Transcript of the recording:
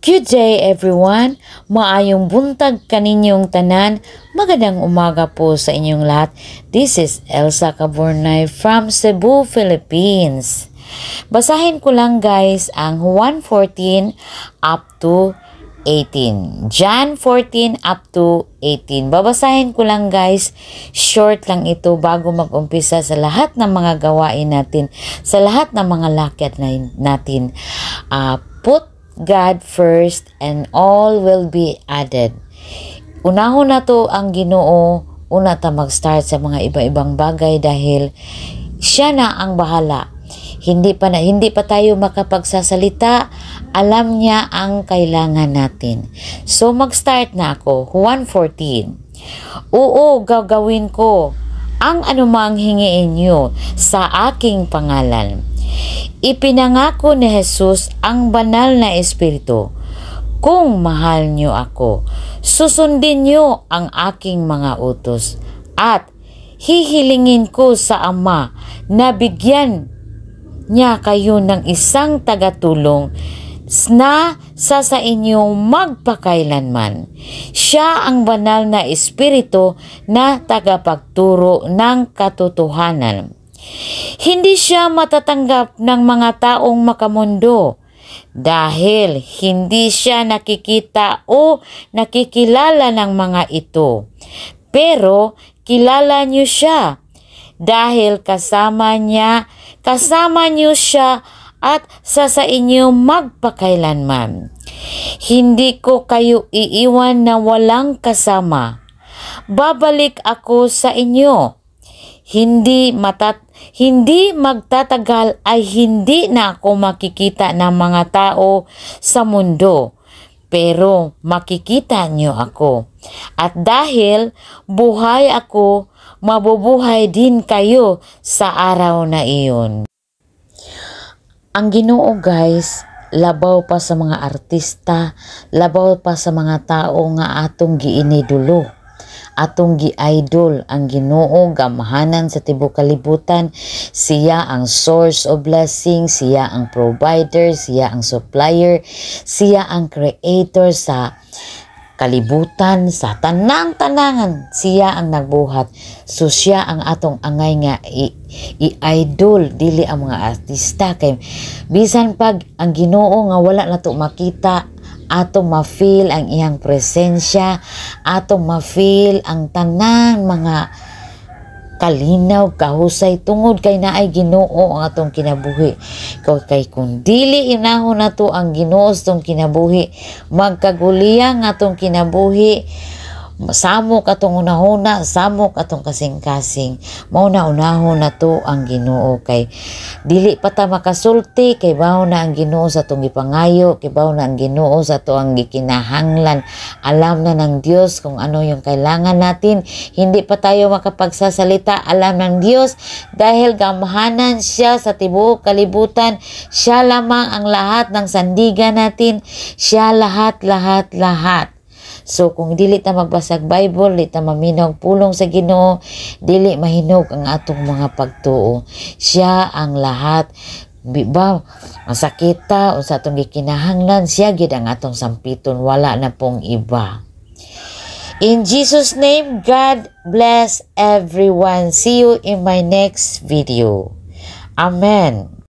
Good day everyone! Maayong buntag kaninyong tanan. Magandang umaga po sa inyong lahat. This is Elsa Cabornay from Cebu, Philippines. Basahin ko lang guys ang 114 up to 18. Jan 14 up to 18. Babasahin ko lang guys. Short lang ito bago mag-umpisa sa lahat ng mga gawain natin. Sa lahat ng mga lakad natin. Uh, God first and all will be added. Unahon na to ang ginoo, una ta mag-start sa mga iba-ibang bagay dahil siya na ang bahala. Hindi pa, na, hindi pa tayo makapagsasalita, alam niya ang kailangan natin. So mag-start na ako, 1.14. Oo, gagawin ko ang anumang hingiin nyo sa aking pangalan Ipinangako ni Jesus ang banal na Espiritu, Kung mahal niyo ako, susundin niyo ang aking mga utos at hihilingin ko sa Ama na bigyan niya kayo ng isang tagatulong na sa sa inyo magpakailanman. Siya ang banal na espiritu na tagapagturo ng katotohanan. Hindi siya matatanggap ng mga taong makamundo dahil hindi siya nakikita o nakikilala ng mga ito. Pero kilala niyo siya dahil kasama niya, kasama niyo siya at sa sa inyo magpakailanman. Hindi ko kayo iiwan na walang kasama. Babalik ako sa inyo hindi matat hindi magtatagal ay hindi na ako makikita ng mga tao sa mundo pero makikita niyo ako at dahil buhay ako mabubuhay din kayo sa araw na iyon ang Ginoo guys labaw pa sa mga artista labaw pa sa mga tao nga atong giinidulo atong gi-idol ang Ginoo gamahanan sa tibuok kalibutan siya ang source of blessing siya ang provider siya ang supplier siya ang creator sa kalibutan sa tanang-tanangan siya ang nagbuhat so siya ang atong angay nga i-idol dili ang mga artista kay bisan pag ang Ginoo nga wala nato makita atong mafeel ang iyang presensya, atong mafeel ang tanang mga kalinaw kahusay tungod kay naay Ginoo ang atong kinabuhi kay kay kun dili inahon nato ang Ginoo sa kinabuhi magkaguliyang atong kinabuhi Samo katong unahuna, samo katong kasing-kasing. Mao na unahon na to ang Ginoo kay dili pa ta makasulti kay bawo na ang Ginoo sa tong gipangayo, kay bawo na ang Ginoo sa to ang gikinahanglan. Alam na ng Dios kung ano yung kailangan natin. Hindi pa tayo makapagsasalita, alam ng Dios dahil gamhanan siya sa tibuok kalibutan. Siya lamang ang lahat ng sandigan natin. Siya lahat lahat lahat So kung dili ta magbasag Bible, dili ta maminog pulong sa Ginoo, dili mahinog ang atong mga pagtuo. Siya ang lahat ba masakit ta o sa atong gikinahanglan siya gid ang atong sampiton wala na pong iba in Jesus name God bless everyone see you in my next video amen